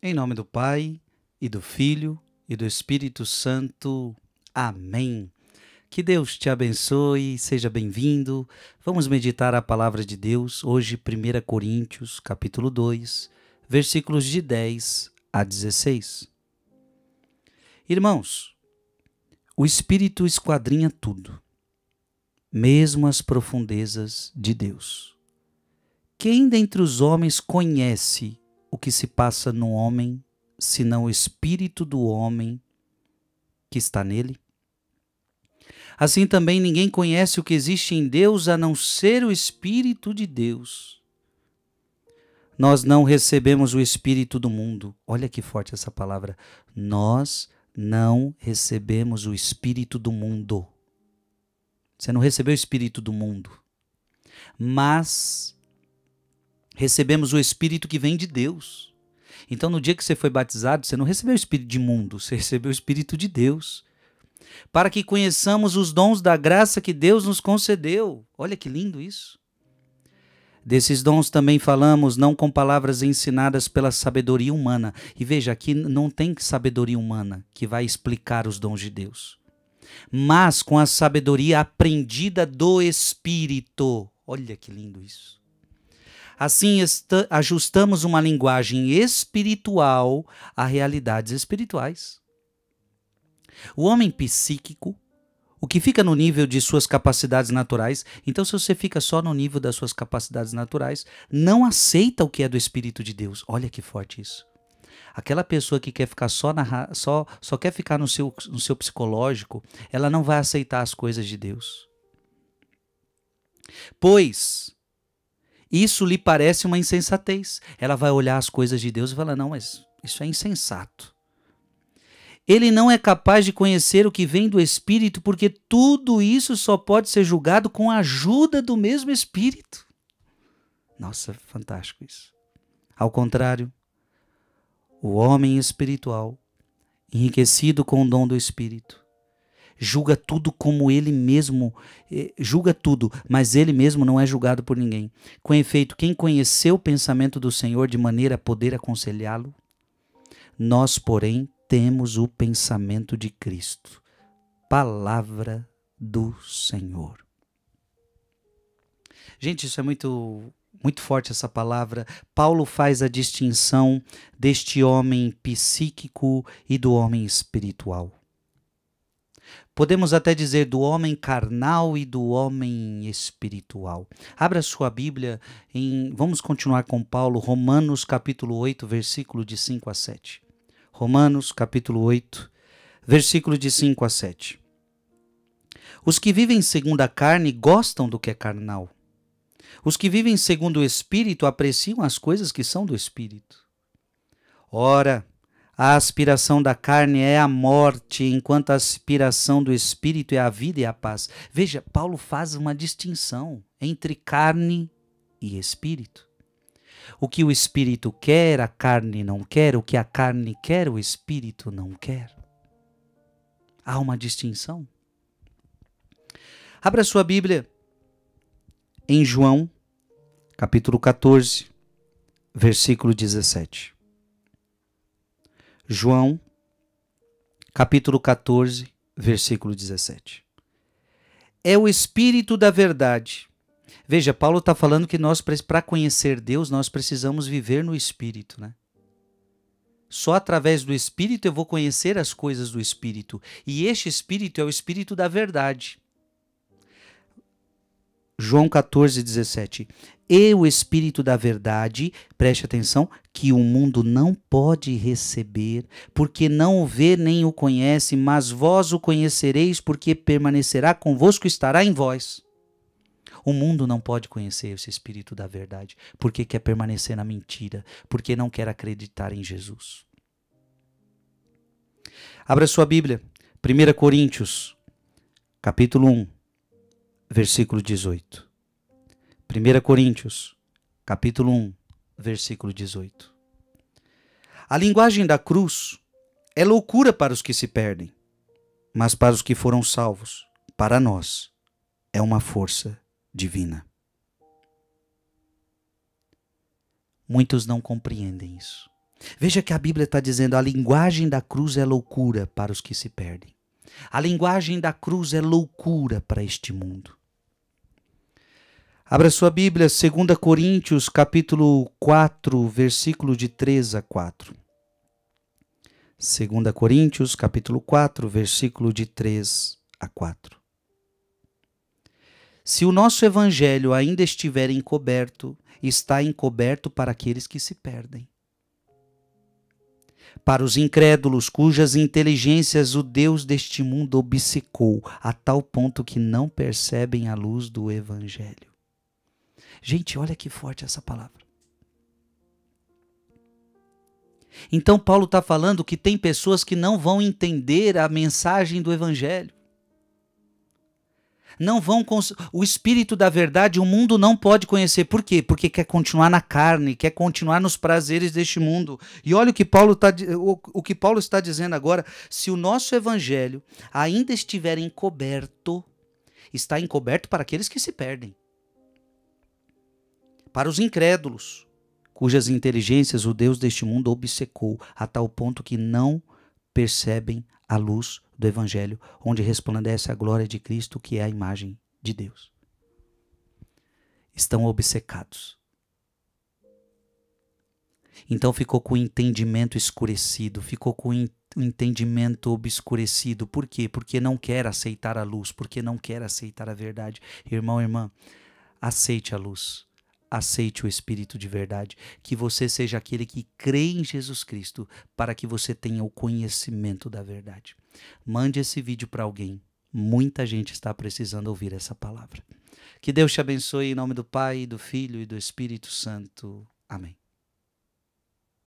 Em nome do Pai, e do Filho, e do Espírito Santo. Amém. Que Deus te abençoe, seja bem-vindo. Vamos meditar a palavra de Deus hoje, 1 Coríntios, capítulo 2, versículos de 10 a 16. Irmãos, o Espírito esquadrinha tudo, mesmo as profundezas de Deus. Quem dentre os homens conhece o que se passa no homem, senão o espírito do homem que está nele? Assim também ninguém conhece o que existe em Deus a não ser o Espírito de Deus. Nós não recebemos o Espírito do mundo. Olha que forte essa palavra. Nós não recebemos o Espírito do mundo. Você não recebeu o Espírito do mundo. Mas recebemos o Espírito que vem de Deus. Então, no dia que você foi batizado, você não recebeu o Espírito de mundo, você recebeu o Espírito de Deus. Para que conheçamos os dons da graça que Deus nos concedeu. Olha que lindo isso. Desses dons também falamos, não com palavras ensinadas pela sabedoria humana. E veja, aqui não tem sabedoria humana que vai explicar os dons de Deus, mas com a sabedoria aprendida do Espírito. Olha que lindo isso. Assim, ajustamos uma linguagem espiritual a realidades espirituais. O homem psíquico, o que fica no nível de suas capacidades naturais, então, se você fica só no nível das suas capacidades naturais, não aceita o que é do Espírito de Deus. Olha que forte isso. Aquela pessoa que quer ficar só na só, só quer ficar no seu, no seu psicológico, ela não vai aceitar as coisas de Deus. Pois isso lhe parece uma insensatez. Ela vai olhar as coisas de Deus e falar: não, mas isso é insensato. Ele não é capaz de conhecer o que vem do Espírito, porque tudo isso só pode ser julgado com a ajuda do mesmo Espírito. Nossa, fantástico isso. Ao contrário, o homem espiritual, enriquecido com o dom do Espírito, julga tudo como ele mesmo, eh, julga tudo, mas ele mesmo não é julgado por ninguém. Com efeito, quem conheceu o pensamento do Senhor de maneira a poder aconselhá-lo? Nós, porém, temos o pensamento de Cristo. Palavra do Senhor. Gente, isso é muito muito forte essa palavra. Paulo faz a distinção deste homem psíquico e do homem espiritual. Podemos até dizer do homem carnal e do homem espiritual. Abra sua Bíblia em vamos continuar com Paulo, Romanos capítulo 8, versículo de 5 a 7. Romanos capítulo 8, versículo de 5 a 7. Os que vivem segundo a carne gostam do que é carnal. Os que vivem segundo o espírito apreciam as coisas que são do espírito. Ora, a aspiração da carne é a morte, enquanto a aspiração do espírito é a vida e a paz. Veja, Paulo faz uma distinção entre carne e espírito. O que o espírito quer, a carne não quer. O que a carne quer, o espírito não quer. Há uma distinção. Abra sua Bíblia em João, capítulo 14, versículo 17. João, capítulo 14, versículo 17. É o Espírito da Verdade. Veja, Paulo está falando que nós, para conhecer Deus, nós precisamos viver no Espírito, né? Só através do Espírito eu vou conhecer as coisas do Espírito. E este Espírito é o Espírito da Verdade. João 14, 17. E o Espírito da Verdade, preste atenção, que o mundo não pode receber, porque não o vê nem o conhece, mas vós o conhecereis, porque permanecerá convosco e estará em vós. O mundo não pode conhecer esse Espírito da Verdade, porque quer permanecer na mentira, porque não quer acreditar em Jesus. Abra sua Bíblia, 1 Coríntios, capítulo 1 versículo 18. 1 Coríntios, capítulo 1, versículo 18. A linguagem da cruz é loucura para os que se perdem, mas para os que foram salvos, para nós, é uma força divina. Muitos não compreendem isso. Veja que a Bíblia está dizendo: a linguagem da cruz é loucura para os que se perdem. A linguagem da cruz é loucura para este mundo. Abra sua Bíblia, 2 Coríntios, capítulo 4, versículo de 3 a 4. 2 Coríntios, capítulo 4, versículo de 3 a 4. Se o nosso evangelho ainda estiver encoberto, está encoberto para aqueles que se perdem. Para os incrédulos, cujas inteligências o Deus deste mundo obcecou, a tal ponto que não percebem a luz do evangelho. Gente, olha que forte essa palavra. Então, Paulo está falando que tem pessoas que não vão entender a mensagem do Evangelho. Não vão. O espírito da verdade o mundo não pode conhecer. Por quê? Porque quer continuar na carne, quer continuar nos prazeres deste mundo. E olha o que Paulo, tá, o que Paulo está dizendo agora. Se o nosso Evangelho ainda estiver encoberto, está encoberto para aqueles que se perdem para os incrédulos, cujas inteligências o Deus deste mundo obcecou a tal ponto que não percebem a luz do Evangelho, onde resplandece a glória de Cristo, que é a imagem de Deus. Estão obcecados. Então ficou com o entendimento escurecido, ficou com o entendimento obscurecido. Por quê? Porque não quer aceitar a luz, porque não quer aceitar a verdade. Irmão, irmã, aceite a luz aceite o Espírito de verdade, que você seja aquele que crê em Jesus Cristo, para que você tenha o conhecimento da verdade. Mande esse vídeo para alguém. Muita gente está precisando ouvir essa palavra. Que Deus te abençoe em nome do Pai, do Filho e do Espírito Santo. Amém.